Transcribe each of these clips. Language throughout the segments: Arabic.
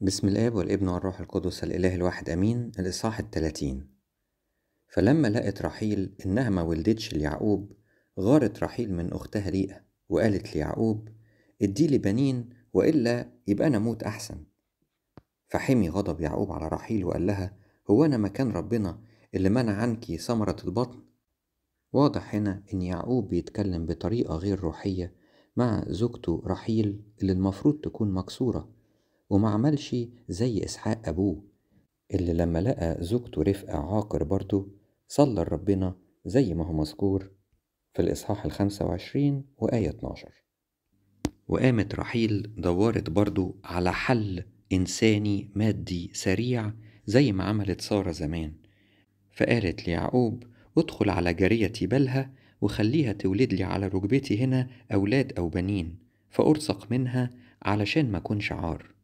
بسم الآب والابن والروح القدس الإله الواحد أمين الإصحاح التلاتين فلما لقت رحيل إنها ما ولدتش ليعقوب غارت رحيل من أختها ليئة وقالت ليعقوب اديلي بنين وإلا يبقى أنا موت أحسن فحمي غضب يعقوب على رحيل وقال لها هو أنا مكان ربنا اللي منع عنك ثمرة البطن واضح هنا إن يعقوب بيتكلم بطريقة غير روحية مع زوجته رحيل اللي المفروض تكون مكسورة وما عملش زي إسحاق أبوه اللي لما لقى زوجته رفقة عاقر برضه صلى لربنا زي ما هو مذكور في الإصحاح الخمسة وعشرين وآية 12 وقامت رحيل دورت برضه على حل إنساني مادي سريع زي ما عملت سارة زمان فقالت ليعقوب ادخل على جارية بلها وخليها تولد لي على ركبتي هنا أولاد أو بنين فأرزق منها علشان ما أكونش عار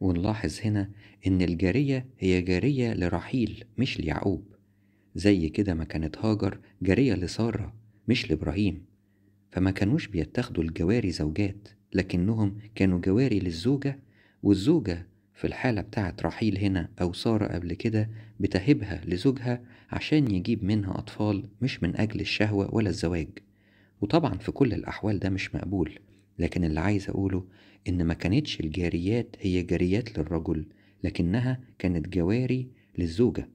ونلاحظ هنا إن الجارية هي جارية لرحيل مش ليعقوب زي كده ما كانت هاجر جارية لسارة مش لإبراهيم فما كانوش بيتخذوا الجواري زوجات لكنهم كانوا جواري للزوجة والزوجة في الحالة بتاعت رحيل هنا أو سارة قبل كده بتهبها لزوجها عشان يجيب منها أطفال مش من أجل الشهوة ولا الزواج وطبعا في كل الأحوال ده مش مقبول لكن اللي عايز أقوله إن ما كانتش الجاريات هي جاريات للرجل لكنها كانت جواري للزوجة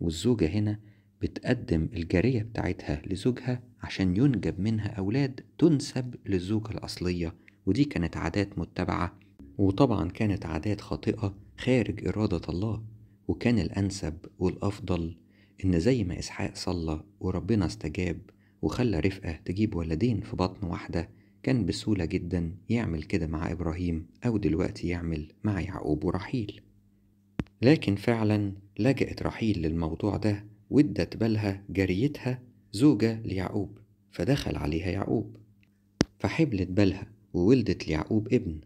والزوجة هنا بتقدم الجارية بتاعتها لزوجها عشان ينجب منها أولاد تنسب للزوجة الأصلية ودي كانت عادات متبعة وطبعا كانت عادات خاطئة خارج إرادة الله وكان الأنسب والأفضل إن زي ما إسحاق صلى وربنا استجاب وخلى رفقة تجيب ولدين في بطن واحدة كان بسهولة جدا يعمل كده مع إبراهيم أو دلوقتي يعمل مع يعقوب ورحيل لكن فعلا لجأت رحيل للموضوع ده وادت بالها جريتها زوجة ليعقوب فدخل عليها يعقوب فحبلت بالها وولدت ليعقوب ابن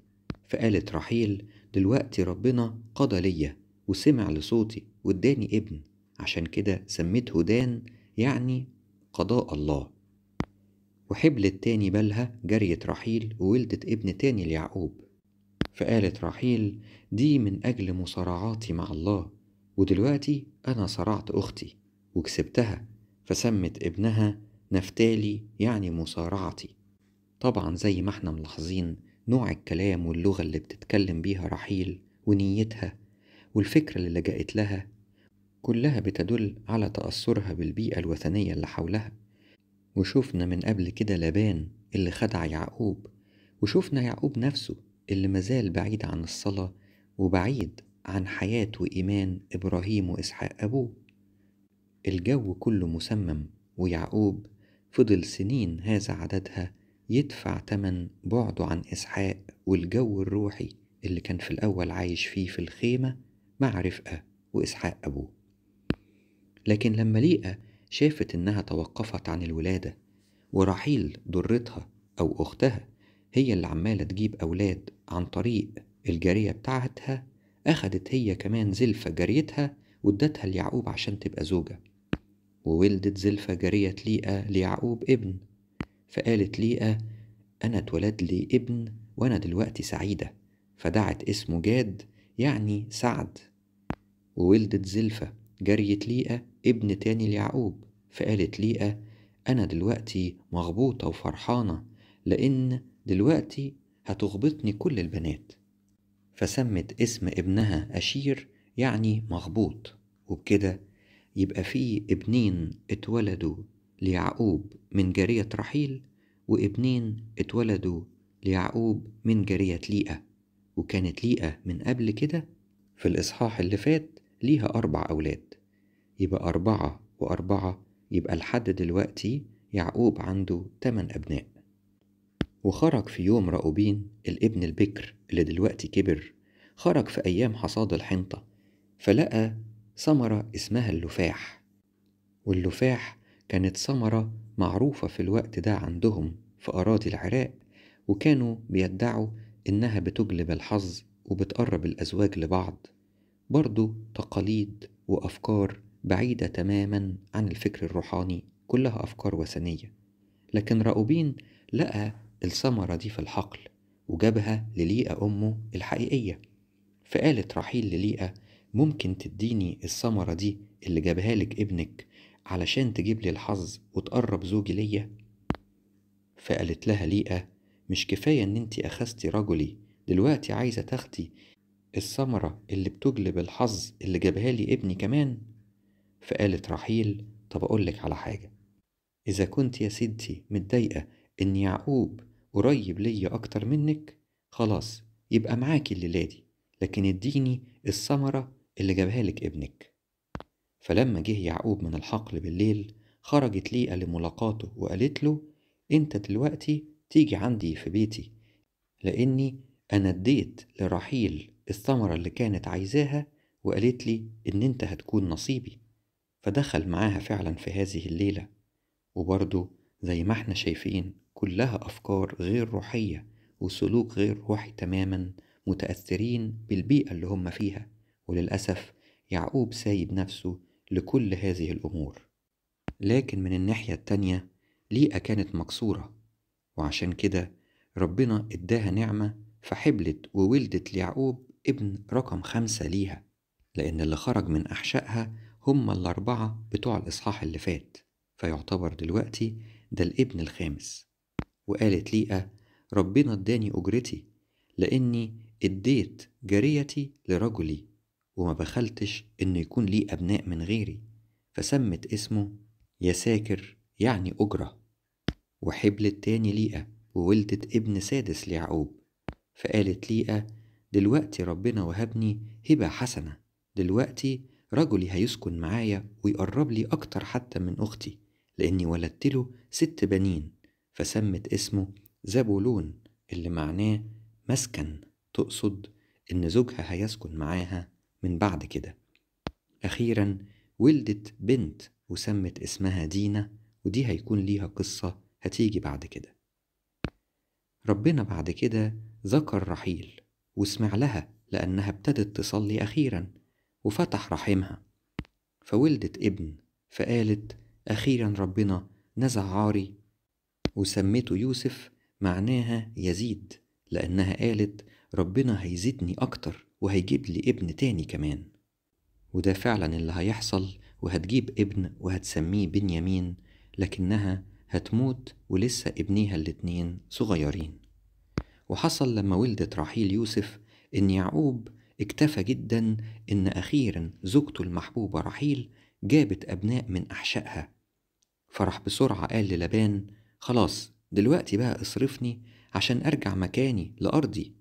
فقالت رحيل دلوقتي ربنا قضى ليا وسمع لصوتي واداني ابن عشان كده سميته دان يعني قضاء الله وحبلت تاني بالها جريت رحيل وولدت ابن تاني ليعقوب فقالت رحيل دي من أجل مصارعاتي مع الله ودلوقتي أنا صرعت أختي وكسبتها فسمت ابنها نفتالي يعني مصارعتي طبعا زي ما احنا ملاحظين نوع الكلام واللغة اللي بتتكلم بيها رحيل ونيتها والفكرة اللي لجأت لها كلها بتدل على تأثرها بالبيئة الوثنية اللي حولها وشوفنا من قبل كده لبان اللي خدع يعقوب وشوفنا يعقوب نفسه اللي مازال بعيد عن الصلاة وبعيد عن حياة وإيمان إبراهيم وإسحاق أبوه الجو كله مسمم ويعقوب فضل سنين هذا عددها يدفع تمن بعده عن إسحاق والجو الروحي اللي كان في الأول عايش فيه في الخيمة مع رفقة وإسحاق أبوه لكن لما لقى شافت إنها توقفت عن الولادة ورحيل ضرتها أو أختها هي اللي عمالة تجيب أولاد عن طريق الجارية بتاعتها أخدت هي كمان زلفة جاريتها وادتها ليعقوب عشان تبقى زوجة وولدت زلفة جارية ليئة ليعقوب ابن فقالت ليئة أنا اتولد لي ابن وأنا دلوقتي سعيدة فدعت اسمه جاد يعني سعد وولدت زلفة جريت ليئة ابن تاني ليعقوب فقالت ليئة أنا دلوقتي مغبوطة وفرحانة لأن دلوقتي هتغبطني كل البنات فسمت اسم ابنها أشير يعني مغبوط وبكده يبقى في ابنين اتولدوا ليعقوب من جارية رحيل وابنين اتولدوا ليعقوب من جارية ليئة وكانت ليئة من قبل كده في الإصحاح اللي فات ليها أربع أولاد يبقى أربعة وأربعة يبقى لحد دلوقتي يعقوب عنده تمن أبناء وخرج في يوم راؤوبين الابن البكر اللي دلوقتي كبر خرج في أيام حصاد الحنطة فلقى ثمرة اسمها اللفاح واللفاح كانت ثمرة معروفة في الوقت ده عندهم في أراضي العراق وكانوا بيدعوا إنها بتجلب الحظ وبتقرب الأزواج لبعض برضو تقاليد وأفكار بعيدة تماما عن الفكر الروحاني كلها أفكار وثنية لكن راؤوبين لقى الثمرة دي في الحقل وجابها لليئة أمه الحقيقية فقالت رحيل لليئة ممكن تديني الثمرة دي اللي جابها لك ابنك علشان تجيب لي الحظ وتقرب زوجي ليا فقالت لها ليئة مش كفاية ان انت اخذتي رجلي دلوقتي عايزة تاخدي الثمرة اللي بتجلب الحظ اللي جابها لي ابني كمان فقالت رحيل طب أقولك على حاجة إذا كنت يا ستي متضايقة إن يعقوب قريب ليا أكتر منك خلاص يبقى معاكي الليلة دي لكن اديني الثمرة اللي جابها لك ابنك فلما جه يعقوب من الحقل بالليل خرجت ليئة لملاقاته وقالت له انت دلوقتي تيجي عندي في بيتي لاني انا اديت لرحيل الثمرة اللي كانت عايزاها وقالت لي إن أنت هتكون نصيبي فدخل معاها فعلا في هذه الليلة وبرضه زي ما احنا شايفين كلها أفكار غير روحية وسلوك غير روحي تماما متأثرين بالبيئة اللي هم فيها وللأسف يعقوب سايب نفسه لكل هذه الأمور لكن من الناحية التانية ليئة كانت مكسورة وعشان كده ربنا اداها نعمة فحبلت وولدت ليعقوب ابن رقم خمسة ليها لأن اللي خرج من أحشائها هم الأربعة بتوع الإصحاح اللي فات فيعتبر دلوقتي ده الابن الخامس وقالت ليئة ربنا اداني أجرتي لأني اديت جاريتي لرجلي وما بخلتش إن يكون لي أبناء من غيري فسمت اسمه يساكر يعني أجرة وحبلت تاني ليئة وولدت ابن سادس ليعقوب فقالت ليئة دلوقتي ربنا وهبني هبة حسنة دلوقتي رجلي هيسكن معايا ويقرب لي أكتر حتى من أختي لأني ولدت له ست بنين فسمت اسمه زبولون اللي معناه مسكن تقصد إن زوجها هيسكن معاها من بعد كده أخيرا ولدت بنت وسمت اسمها دينا ودي هيكون ليها قصة هتيجي بعد كده ربنا بعد كده ذكر رحيل واسمع لها لأنها ابتدت تصلي أخيرا وفتح رحمها فولدت ابن فقالت أخيرا ربنا نزع عاري وسمته يوسف معناها يزيد لأنها قالت ربنا هيزيدني أكتر وهيجيب لي ابن تاني كمان وده فعلا اللي هيحصل وهتجيب ابن وهتسميه بنيامين لكنها هتموت ولسه ابنيها الاتنين صغيرين وحصل لما ولدت راحيل يوسف إن يعقوب اكتفى جدا إن أخيرا زوجته المحبوبة راحيل جابت أبناء من أحشائها فرح بسرعة قال للبان خلاص دلوقتي بقى اصرفني عشان أرجع مكاني لأرضي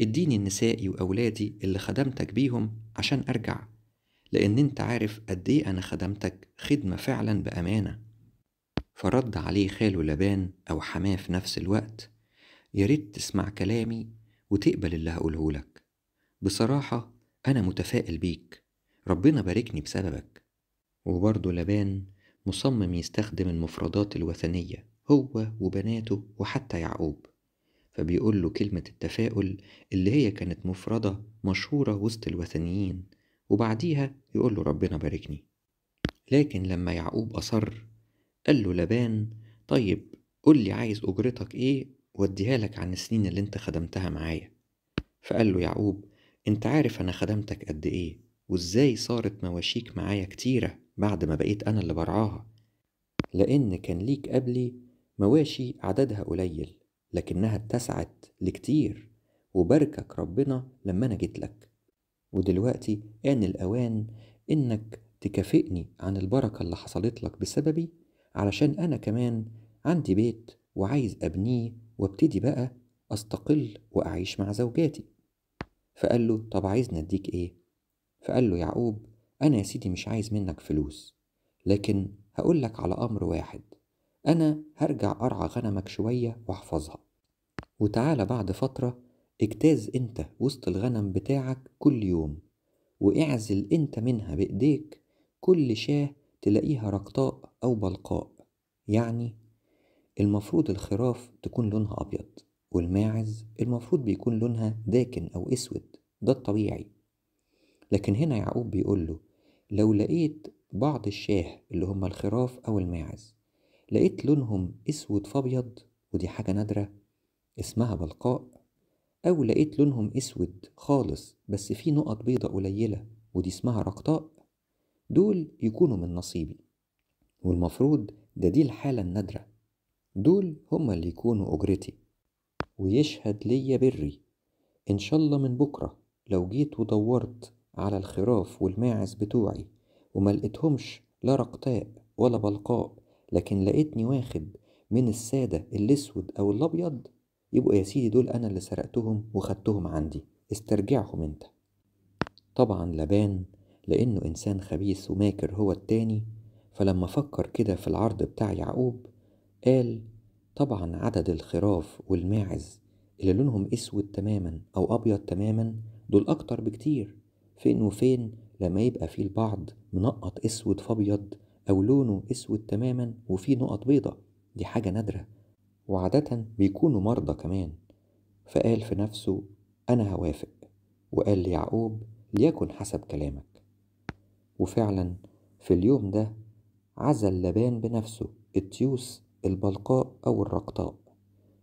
اديني النساء وأولادي اللي خدمتك بيهم عشان أرجع لأن أنت عارف قد إيه أنا خدمتك خدمة فعلا بأمانة فرد عليه خاله لبان أو حماه في نفس الوقت ياريت تسمع كلامي وتقبل اللي هقوله لك بصراحة أنا متفائل بيك ربنا باركني بسببك وبرضه لبان مصمم يستخدم المفردات الوثنية هو وبناته وحتى يعقوب فبيقول له كلمة التفاؤل اللي هي كانت مفردة مشهورة وسط الوثنيين وبعديها يقول له ربنا باركني لكن لما يعقوب أصر قال له لبان طيب قول لي عايز أجرتك إيه واديها لك عن السنين اللي انت خدمتها معايا فقال له يعقوب انت عارف انا خدمتك قد ايه وازاي صارت مواشيك معايا كتيرة بعد ما بقيت انا اللي برعاها لان كان ليك قبلي مواشي عددها قليل لكنها اتسعت لكتير وباركك ربنا لما انا جيت لك ودلوقتي آن الأوان إنك تكافئني عن البركة اللي حصلت لك بسببي علشان أنا كمان عندي بيت وعايز أبنيه وابتدي بقى أستقل وأعيش مع زوجاتي فقال له طب عايز نديك إيه؟ فقال له يعقوب أنا يا سيدي مش عايز منك فلوس لكن هقول لك على أمر واحد أنا هرجع أرعى غنمك شوية وأحفظها وتعالى بعد فترة اجتاز أنت وسط الغنم بتاعك كل يوم واعزل أنت منها بإيديك كل شاه تلاقيها رقطاء أو بلقاء يعني المفروض الخراف تكون لونها أبيض والماعز المفروض بيكون لونها داكن أو أسود ده الطبيعي لكن هنا يعقوب بيقول له لو لقيت بعض الشاه اللي هم الخراف أو الماعز لقيت لونهم أسود فأبيض ودي حاجة نادرة اسمها بلقاء أو لقيت لونهم أسود خالص بس في نقط بيضة قليلة ودي اسمها رقطاء دول يكونوا من نصيبي والمفروض ده دي الحالة النادرة دول هما اللي يكونوا أجرتي ويشهد ليا بري إن شاء الله من بكرة لو جيت ودورت على الخراف والماعز بتوعي وما لقيتهمش لا رقتاء ولا بلقاء لكن لقيتني واخد من السادة الأسود أو الأبيض يبقوا يا سيدي دول أنا اللي سرقتهم وخدتهم عندي استرجعهم أنت طبعا لبان لأنه إنسان خبيث وماكر هو التاني فلما فكر كده في العرض بتاع يعقوب قال طبعا عدد الخراف والماعز اللي لونهم اسود تماما او ابيض تماما دول اكتر بكتير فين وفين لما يبقى في البعض منقط اسود فابيض او لونه اسود تماما وفيه نقط بيضة دي حاجة نادرة وعادة بيكونوا مرضى كمان فقال في نفسه انا هوافق وقال ليعقوب ليكن حسب كلامك وفعلا في اليوم ده عزل لبان بنفسه التيوس البلقاء أو الرقطاء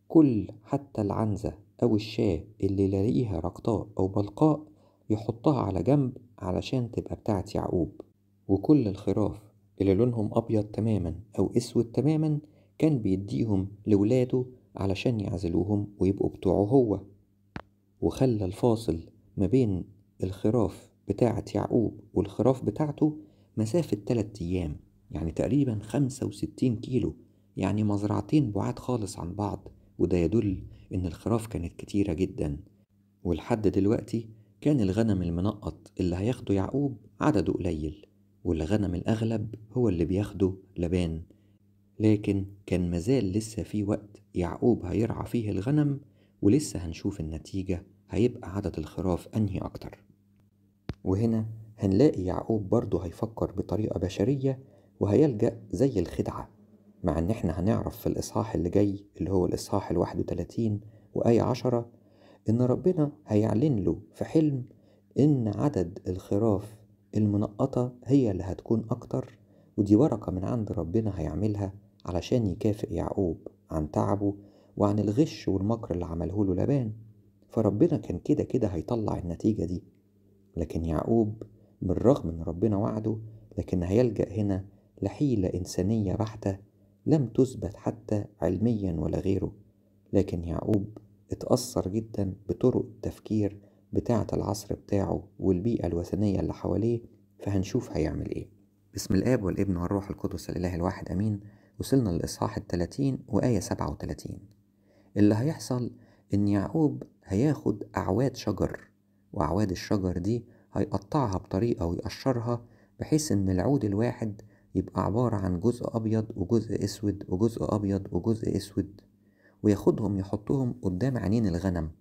كل حتى العنزة أو الشاة اللي لاقيها رقطاء أو بلقاء يحطها على جنب علشان تبقى بتاعت يعقوب وكل الخراف اللي لونهم أبيض تماما أو أسود تماما كان بيديهم لولاده علشان يعزلوهم ويبقوا بتوعه هو وخلى الفاصل ما بين الخراف بتاعة يعقوب والخراف بتاعته مسافة تلات أيام يعني تقريبا خمسة وستين كيلو يعني مزرعتين بعاد خالص عن بعض وده يدل إن الخراف كانت كتيرة جدا ولحد دلوقتي كان الغنم المنقط اللي هياخده يعقوب عدده قليل والغنم الأغلب هو اللي بياخده لبان لكن كان مازال لسه في وقت يعقوب هيرعى فيه الغنم ولسه هنشوف النتيجة هيبقى عدد الخراف أنهي أكتر وهنا هنلاقي يعقوب برضه هيفكر بطريقة بشرية وهيلجأ زي الخدعة مع ان احنا هنعرف في الاصحاح اللي جاي اللي هو الاصحاح الواحد وتلاتين وآية عشرة ان ربنا هيعلن له في حلم ان عدد الخراف المنقطة هي اللي هتكون اكتر ودي بركة من عند ربنا هيعملها علشان يكافئ يعقوب عن تعبه وعن الغش والمكر اللي عمله له لبان فربنا كان كده كده هيطلع النتيجة دي لكن يعقوب بالرغم ان ربنا وعده لكن هيلجأ هنا لحيلة إنسانية بحتة لم تثبت حتى علميا ولا غيره لكن يعقوب اتأثر جدا بطرق التفكير بتاعة العصر بتاعه والبيئة الوثنية اللي حواليه فهنشوف هيعمل ايه بسم الآب والابن والروح القدس الإله الواحد أمين وصلنا للإصحاح التلاتين وآية سبعة وتلاتين اللي هيحصل إن يعقوب هياخد أعواد شجر وأعواد الشجر دي هيقطعها بطريقة ويقشرها بحيث إن العود الواحد يبقى عبارة عن جزء أبيض وجزء أسود وجزء أبيض وجزء أسود وياخدهم يحطهم قدام عينين الغنم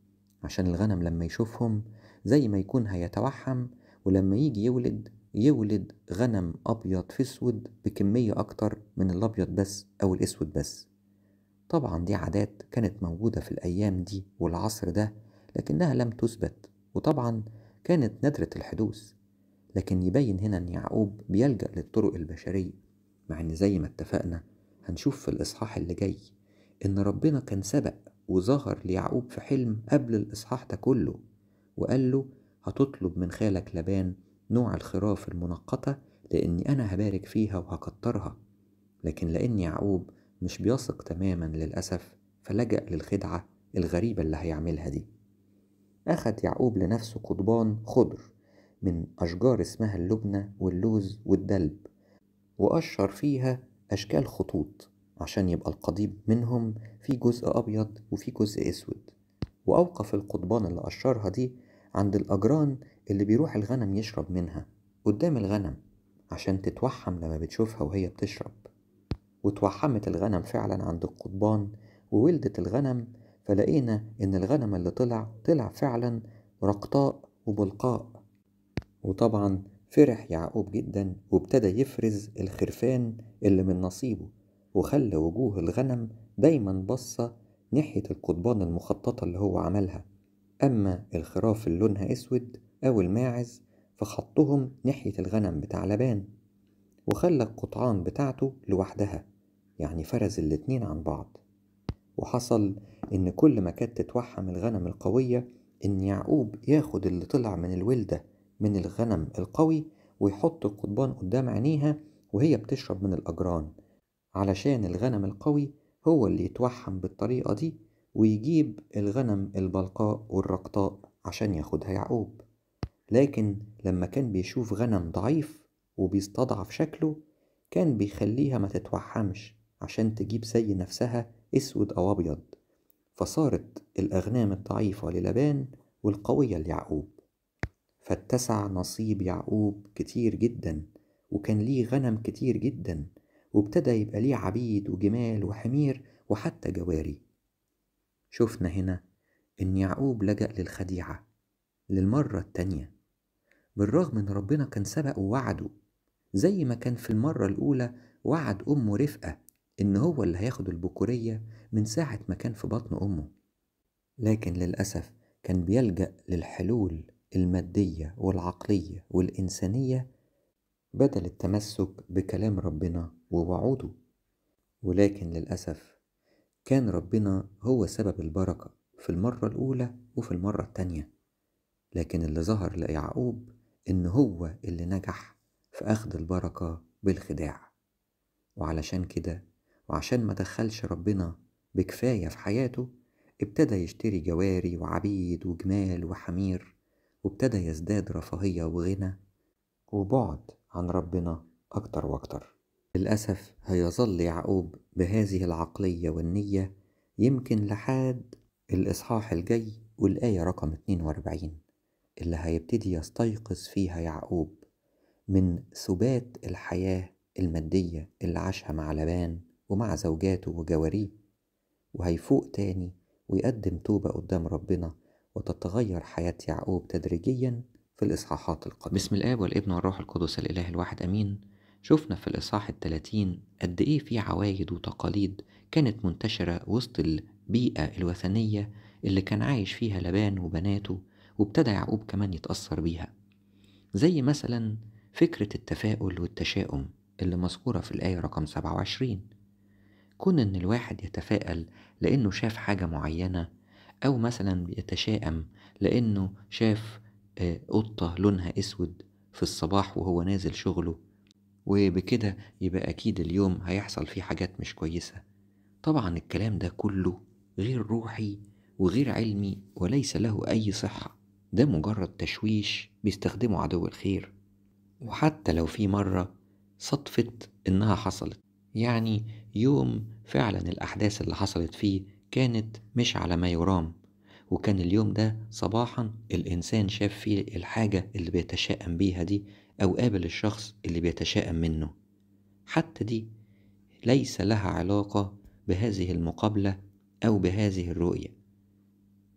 عشان الغنم لما يشوفهم زي ما يكون هيتوحم ولما يجي يولد يولد غنم أبيض في أسود بكمية أكتر من الأبيض بس أو الأسود بس طبعا دي عادات كانت موجودة في الأيام دي والعصر ده لكنها لم تثبت وطبعا كانت نادرة الحدوث لكن يبين هنا ان يعقوب بيلجأ للطرق البشرية مع ان زي ما اتفقنا هنشوف في الاصحاح اللي جاي ان ربنا كان سبق وظهر ليعقوب في حلم قبل الاصحاح ده كله وقال له هتطلب من خالك لبان نوع الخراف المنقطة لأني أنا هبارك فيها وهكترها لكن لأن يعقوب مش بيثق تماما للأسف فلجأ للخدعة الغريبة اللي هيعملها دي أخد يعقوب لنفسه قضبان خضر من أشجار اسمها اللبنة واللوز والدلب وقشر فيها أشكال خطوط عشان يبقى القضيب منهم في جزء أبيض وفي جزء أسود وأوقف القضبان اللي قشرها دي عند الأجران اللي بيروح الغنم يشرب منها قدام الغنم عشان تتوحم لما بتشوفها وهي بتشرب وتوحمت الغنم فعلا عند القضبان وولدت الغنم فلقينا إن الغنم اللي طلع طلع فعلا رقطاء وبلقاء وطبعا فرح يعقوب جدا وابتدى يفرز الخرفان اللي من نصيبه وخلى وجوه الغنم دايما باصة ناحية القضبان المخططة اللي هو عملها أما الخراف اللي لونها أسود أو الماعز فحطهم ناحية الغنم بتاع لبان وخلى القطعان بتاعته لوحدها يعني فرز الاتنين عن بعض وحصل إن كل ما كانت تتوحم الغنم القوية إن يعقوب ياخد اللي طلع من الولدة من الغنم القوي ويحط القضبان قدام عينيها وهي بتشرب من الأجران علشان الغنم القوي هو اللي يتوحم بالطريقة دي ويجيب الغنم البلقاء والرقطاء عشان ياخدها يعقوب لكن لما كان بيشوف غنم ضعيف وبيستضعف شكله كان بيخليها ما تتوحمش عشان تجيب زي نفسها اسود او ابيض فصارت الاغنام الضعيفه للبان والقويه ليعقوب فاتسع نصيب يعقوب كتير جدا وكان ليه غنم كتير جدا وابتدى يبقى ليه عبيد وجمال وحمير وحتى جواري شفنا هنا إن يعقوب لجأ للخديعة للمرة التانية بالرغم إن ربنا كان سبقه ووعده زي ما كان في المرة الأولى وعد أمه رفقة إن هو اللي هياخد البكورية من ساعة ما كان في بطن أمه لكن للأسف كان بيلجأ للحلول المادية والعقلية والإنسانية بدل التمسك بكلام ربنا ووعوده ولكن للأسف كان ربنا هو سبب البركة في المرة الأولى وفي المرة التانية لكن اللي ظهر ليعقوب إن هو اللي نجح في أخذ البركة بالخداع وعلشان كده وعشان ما دخلش ربنا بكفاية في حياته ابتدى يشتري جواري وعبيد وجمال وحمير وابتدى يزداد رفاهية وغنى وبعد عن ربنا أكتر وأكتر للأسف هيظل يعقوب بهذه العقلية والنية يمكن لحد الإصحاح الجاي والآية رقم 42 اللي هيبتدي يستيقظ فيها يعقوب من ثبات الحياة المادية اللي عاشها مع لبان ومع زوجاته وجواريه وهيفوق تاني ويقدم توبة قدام ربنا وتتغير حياة يعقوب تدريجيا في الإصحاحات القادمة بسم الآب والابن والروح القدس الإله الواحد أمين شفنا في الإصحاح الثلاثين قد إيه في عوايد وتقاليد كانت منتشرة وسط البيئة الوثنية اللي كان عايش فيها لبان وبناته وابتدى يعقوب كمان يتأثر بيها زي مثلا فكرة التفاؤل والتشاؤم اللي مذكورة في الآية رقم 27 كون إن الواحد يتفائل لأنه شاف حاجة معينة أو مثلا بيتشائم لأنه شاف آه، قطة لونها أسود في الصباح وهو نازل شغله وبكده يبقى أكيد اليوم هيحصل فيه حاجات مش كويسة طبعا الكلام ده كله غير روحي وغير علمي وليس له أي صحة ده مجرد تشويش بيستخدمه عدو الخير وحتى لو في مرة صدفت إنها حصلت يعني يوم فعلا الأحداث اللي حصلت فيه كانت مش على ما يرام وكان اليوم ده صباحا الإنسان شاف فيه الحاجة اللي بيتشائم بيها دي أو قابل الشخص اللي بيتشائم منه حتى دي ليس لها علاقة بهذه المقابلة أو بهذه الرؤية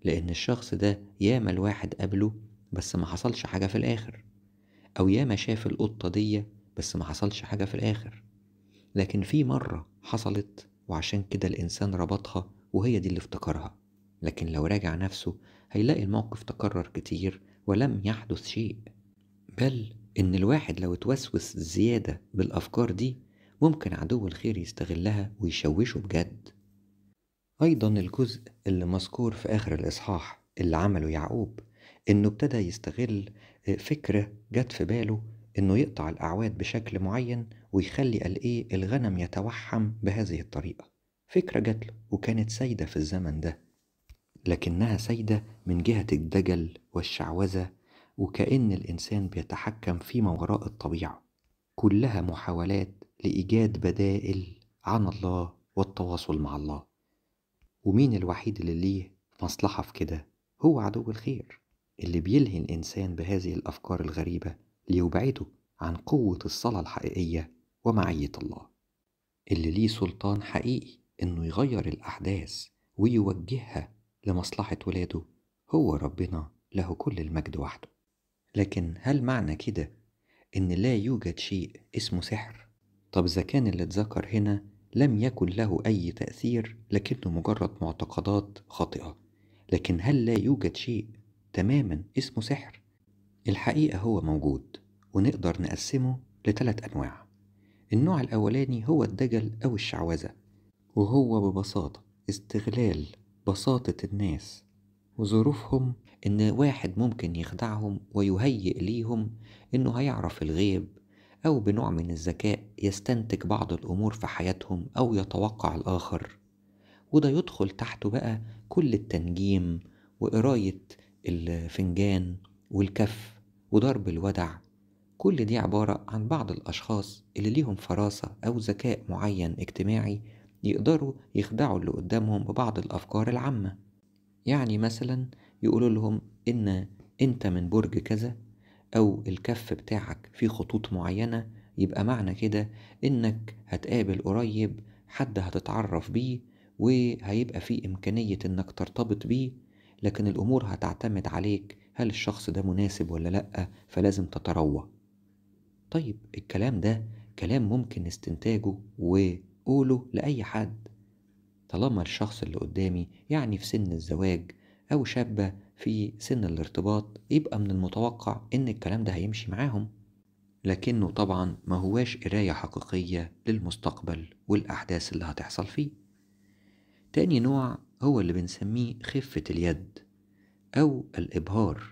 لأن الشخص ده ياما الواحد قابله بس ما حصلش حاجة في الآخر أو ياما شاف القطة دي بس ما حصلش حاجة في الآخر لكن في مرة حصلت وعشان كده الإنسان ربطها وهي دي اللي افتكرها لكن لو راجع نفسه هيلاقي الموقف تكرر كتير ولم يحدث شيء بل إن الواحد لو اتوسوس زيادة بالأفكار دي ممكن عدو الخير يستغلها ويشوشه بجد أيضا الجزء اللي مذكور في آخر الإصحاح اللي عمله يعقوب إنه ابتدى يستغل آه، فكرة جت في باله إنه يقطع الأعواد بشكل معين ويخلي الإيه الغنم يتوحم بهذه الطريقة فكرة جات له وكانت سيدة في الزمن ده لكنها سيدة من جهة الدجل والشعوذة وكأن الإنسان بيتحكم فيما وراء الطبيعة كلها محاولات لإيجاد بدائل عن الله والتواصل مع الله ومين الوحيد اللي ليه مصلحة في كده هو عدو الخير اللي بيلهي الإنسان بهذه الأفكار الغريبة ليبعده عن قوة الصلاة الحقيقية ومعية الله اللي ليه سلطان حقيقي إنه يغير الأحداث ويوجهها لمصلحة ولاده هو ربنا له كل المجد وحده لكن هل معنى كده إن لا يوجد شيء اسمه سحر؟ طب إذا كان اللي اتذكر هنا لم يكن له أي تأثير لكنه مجرد معتقدات خاطئة لكن هل لا يوجد شيء تماما اسمه سحر؟ الحقيقة هو موجود ونقدر نقسمه لثلاث أنواع النوع الأولاني هو الدجل أو الشعوذة وهو ببساطة استغلال بساطة الناس وظروفهم إن واحد ممكن يخدعهم ويهيئ ليهم إنه هيعرف الغيب أو بنوع من الذكاء يستنتج بعض الأمور في حياتهم أو يتوقع الآخر وده يدخل تحته بقى كل التنجيم وقراية الفنجان والكف وضرب الودع كل دي عبارة عن بعض الأشخاص اللي ليهم فراسة أو ذكاء معين اجتماعي يقدروا يخدعوا اللي قدامهم ببعض الأفكار العامة يعني مثلا يقولوا لهم إن أنت من برج كذا أو الكف بتاعك فيه خطوط معينة يبقى معنى كده إنك هتقابل قريب حد هتتعرف بيه وهيبقى فيه إمكانية إنك ترتبط بيه لكن الأمور هتعتمد عليك هل الشخص ده مناسب ولا لأ فلازم تتروى طيب الكلام ده كلام ممكن استنتاجه و قوله لأي حد طالما الشخص اللي قدامي يعني في سن الزواج أو شابة في سن الارتباط يبقى من المتوقع إن الكلام ده هيمشي معاهم لكنه طبعا ما هواش قراية حقيقية للمستقبل والأحداث اللي هتحصل فيه تاني نوع هو اللي بنسميه خفة اليد أو الإبهار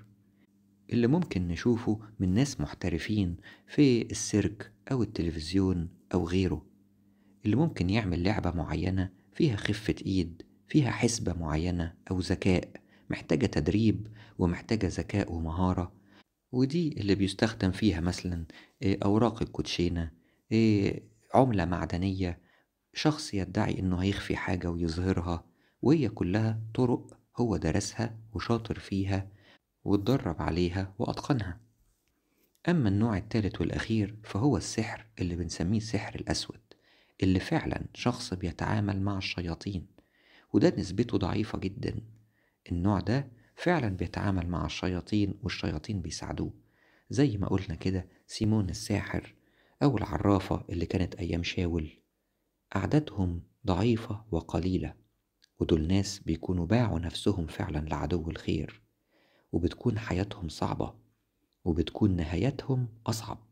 اللي ممكن نشوفه من ناس محترفين في السيرك أو التلفزيون أو غيره اللي ممكن يعمل لعبة معينة فيها خفة إيد فيها حسبة معينة أو ذكاء محتاجة تدريب ومحتاجة ذكاء ومهارة ودي اللي بيستخدم فيها مثلا آه، أوراق الكوتشينة آه، عملة معدنية شخص يدعي إنه هيخفي حاجة ويظهرها وهي كلها طرق هو درسها وشاطر فيها واتدرب عليها وأتقنها أما النوع الثالث والأخير فهو السحر اللي بنسميه السحر الأسود اللي فعلا شخص بيتعامل مع الشياطين وده نسبته ضعيفة جدا النوع ده فعلا بيتعامل مع الشياطين والشياطين بيساعدوه زي ما قلنا كده سيمون الساحر أو العرافة اللي كانت أيام شاول أعدادهم ضعيفة وقليلة ودول ناس بيكونوا باعوا نفسهم فعلا لعدو الخير وبتكون حياتهم صعبة وبتكون نهايتهم أصعب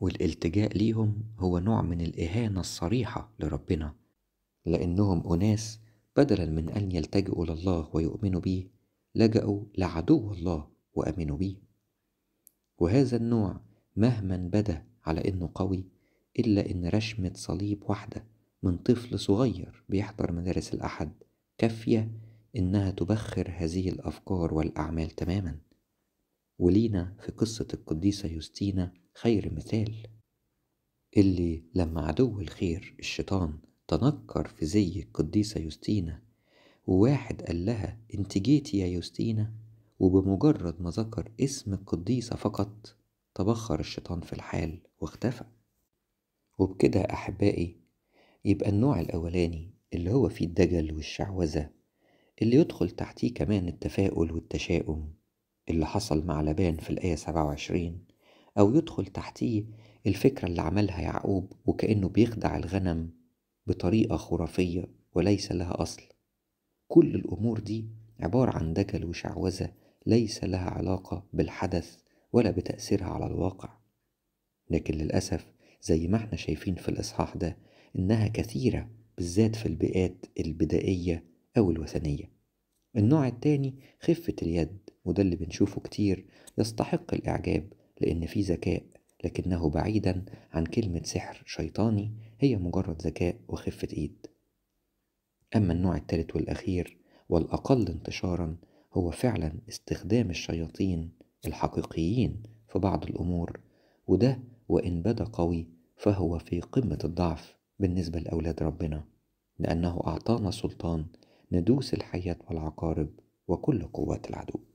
والالتجاء ليهم هو نوع من الإهانة الصريحة لربنا لأنهم أناس بدلا من أن يلتجئوا لله ويؤمنوا به لجأوا لعدو الله وأمنوا به وهذا النوع مهما بدا على إنه قوي إلا إن رشمة صليب واحدة من طفل صغير بيحضر مدارس الأحد كافية إنها تبخر هذه الأفكار والأعمال تماماً ولينا في قصة القديسة يوستينا خير مثال اللي لما عدو الخير الشيطان تنكر في زي القديسة يوستينا وواحد قال لها انت جيتي يا يوستينا وبمجرد ما ذكر اسم القديسة فقط تبخر الشيطان في الحال واختفى وبكده أحبائي يبقى النوع الأولاني اللي هو فيه الدجل والشعوذة اللي يدخل تحتيه كمان التفاؤل والتشاؤم اللي حصل مع لبان في الآية 27 أو يدخل تحتيه الفكرة اللي عملها يعقوب وكأنه بيخدع الغنم بطريقة خرافية وليس لها أصل كل الأمور دي عبارة عن دجل وشعوذة ليس لها علاقة بالحدث ولا بتأثيرها على الواقع لكن للأسف زي ما احنا شايفين في الإصحاح ده إنها كثيرة بالذات في البيئات البدائية أو الوثنية النوع التاني خفة اليد وده اللي بنشوفه كتير يستحق الإعجاب لأن فيه ذكاء لكنه بعيدا عن كلمة سحر شيطاني هي مجرد ذكاء وخفة إيد أما النوع الثالث والأخير والأقل انتشارا هو فعلا استخدام الشياطين الحقيقيين في بعض الأمور وده وإن بدا قوي فهو في قمة الضعف بالنسبة لأولاد ربنا لأنه أعطانا سلطان ندوس الحيات والعقارب وكل قوات العدو